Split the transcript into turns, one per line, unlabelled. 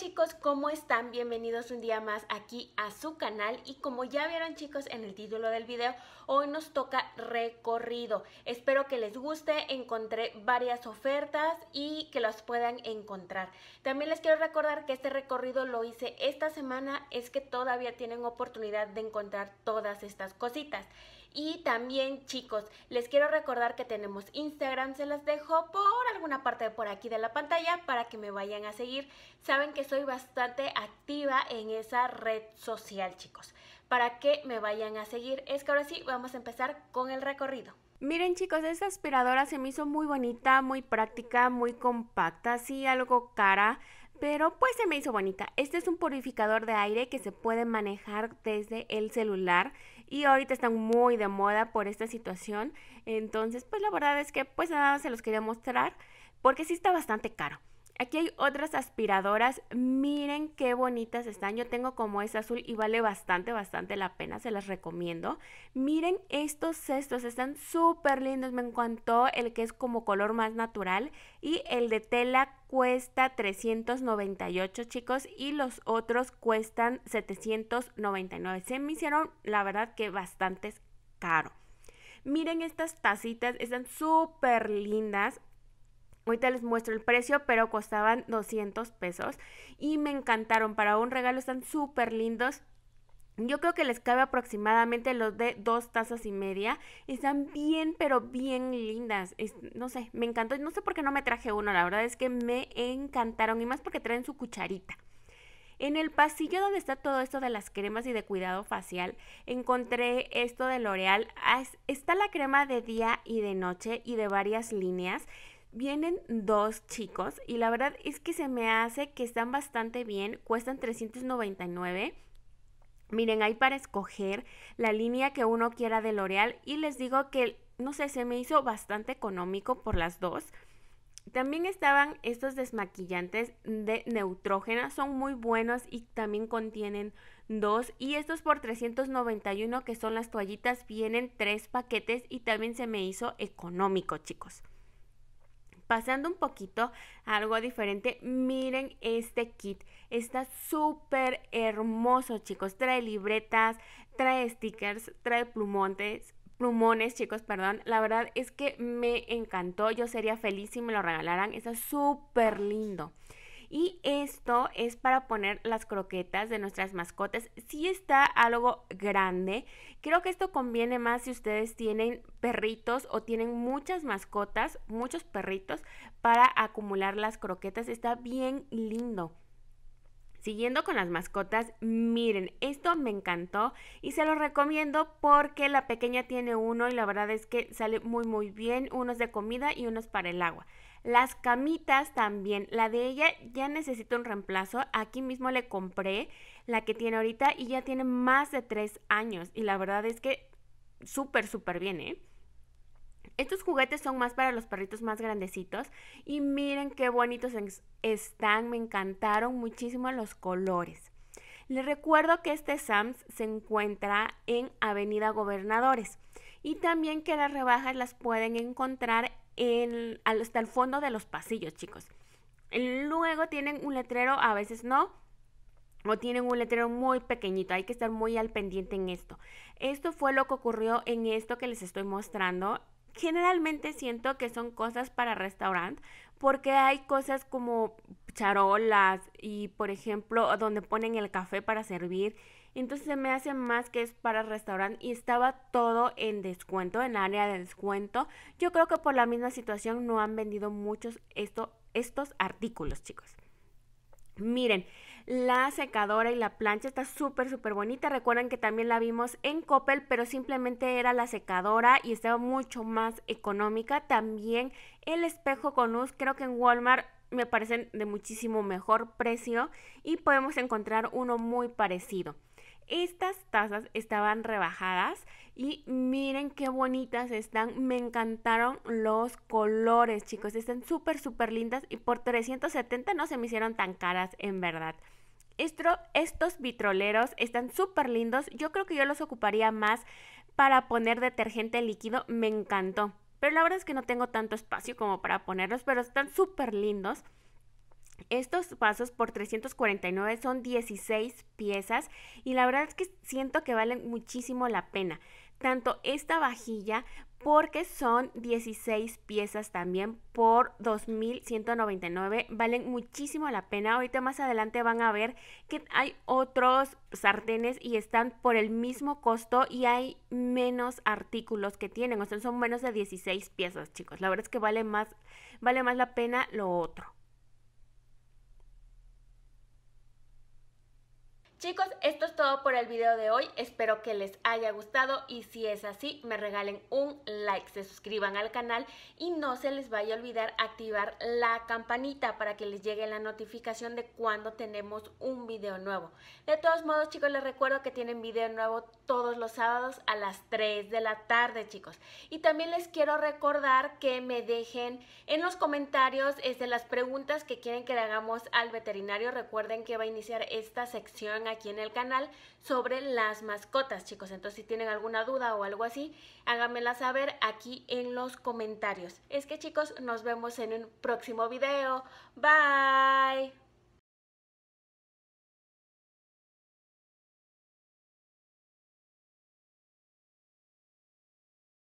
chicos, ¿cómo están? Bienvenidos un día más aquí a su canal y como ya vieron chicos en el título del video, hoy nos toca recorrido. Espero que les guste, encontré varias ofertas y que las puedan encontrar. También les quiero recordar que este recorrido lo hice esta semana, es que todavía tienen oportunidad de encontrar todas estas cositas. Y también chicos, les quiero recordar que tenemos Instagram, se las dejo por alguna parte de por aquí de la pantalla para que me vayan a seguir. Saben que soy bastante activa en esa red social chicos, para que me vayan a seguir. Es que ahora sí, vamos a empezar con el recorrido. Miren chicos, esta aspiradora se me hizo muy bonita, muy práctica, muy compacta, sí, algo cara, pero pues se me hizo bonita. Este es un purificador de aire que se puede manejar desde el celular y ahorita están muy de moda por esta situación. Entonces, pues la verdad es que pues nada, se los quería mostrar porque sí está bastante caro. Aquí hay otras aspiradoras. Miren qué bonitas están. Yo tengo como es azul y vale bastante, bastante la pena. Se las recomiendo. Miren estos cestos. Están súper lindos. Me encantó el que es como color más natural. Y el de tela cuesta 398 chicos y los otros cuestan 799. Se me hicieron la verdad que bastante caro. Miren estas tacitas, están súper lindas. Ahorita les muestro el precio, pero costaban 200 pesos y me encantaron. Para un regalo están súper lindos. Yo creo que les cabe aproximadamente los de dos tazas y media. Están bien, pero bien lindas. no sé, me encantó. No sé por qué no me traje uno. La verdad es que me encantaron. Y más porque traen su cucharita. En el pasillo donde está todo esto de las cremas y de cuidado facial, encontré esto de L'Oreal. Ah, está la crema de día y de noche y de varias líneas. Vienen dos chicos y la verdad es que se me hace que están bastante bien, cuestan 399. Miren, hay para escoger la línea que uno quiera de L'Oreal y les digo que, no sé, se me hizo bastante económico por las dos. También estaban estos desmaquillantes de neutrógena, son muy buenos y también contienen dos. Y estos por 391 que son las toallitas, vienen tres paquetes y también se me hizo económico, chicos pasando un poquito a algo diferente, miren este kit. Está súper hermoso, chicos. Trae libretas, trae stickers, trae plumones, plumones, chicos, perdón. La verdad es que me encantó. Yo sería feliz si me lo regalaran. Está súper lindo. Y esto es para poner las croquetas de nuestras mascotas. Si está algo grande, creo que esto conviene más si ustedes tienen perritos o tienen muchas mascotas, muchos perritos, para acumular las croquetas. Está bien lindo. Siguiendo con las mascotas, miren, esto me encantó y se lo recomiendo porque la pequeña tiene uno y la verdad es que sale muy muy bien, unos de comida y unos para el agua. Las camitas también, la de ella ya necesita un reemplazo. Aquí mismo le compré la que tiene ahorita y ya tiene más de tres años. Y la verdad es que súper, súper bien, ¿eh? Estos juguetes son más para los perritos más grandecitos y miren qué bonitos están, me encantaron muchísimo los colores. Les recuerdo que este Sams se encuentra en Avenida Gobernadores y también que las rebajas las pueden encontrar en, hasta el fondo de los pasillos, chicos. Luego tienen un letrero, a veces no, o tienen un letrero muy pequeñito. Hay que estar muy al pendiente en esto. Esto fue lo que ocurrió en esto que les estoy mostrando. Generalmente siento que son cosas para restaurant porque hay cosas como charolas y por ejemplo donde ponen el café para servir entonces se me hace más que es para restaurante y estaba todo en descuento, en área de descuento. Yo creo que por la misma situación no han vendido muchos esto, estos artículos, chicos. Miren, la secadora y la plancha está súper, súper bonita. Recuerden que también la vimos en Coppel, pero simplemente era la secadora y estaba mucho más económica. También el espejo con luz, creo que en Walmart me parecen de muchísimo mejor precio y podemos encontrar uno muy parecido. Estas tazas estaban rebajadas y miren qué bonitas están. Me encantaron los colores, chicos. Están súper, súper lindas y por 370 no se me hicieron tan caras, en verdad. estos vitroleros están súper lindos. Yo creo que yo los ocuparía más para poner detergente líquido. Me encantó. Pero la verdad es que no tengo tanto espacio como para ponerlos, pero están súper lindos. Estos vasos por 349 son 16 piezas y la verdad es que siento que valen muchísimo la pena. Tanto esta vajilla porque son 16 piezas también por 2.199. Valen muchísimo la pena. Ahorita más adelante van a ver que hay otros sartenes y están por el mismo costo y hay menos artículos que tienen. O sea, son menos de 16 piezas, chicos. La verdad es que vale más, vale más la pena lo otro. Chicos, esto es todo por el video de hoy. Espero que les haya gustado y si es así, me regalen un like, se suscriban al canal y no se les vaya a olvidar activar la campanita para que les llegue la notificación de cuando tenemos un video nuevo. De todos modos, chicos, les recuerdo que tienen video nuevo todos los sábados a las 3 de la tarde, chicos. Y también les quiero recordar que me dejen en los comentarios de este, las preguntas que quieren que le hagamos al veterinario. Recuerden que va a iniciar esta sección aquí en el canal sobre las mascotas, chicos. Entonces, si tienen alguna duda o algo así, háganmela saber aquí en los comentarios. Es que, chicos, nos vemos en un próximo video. Bye.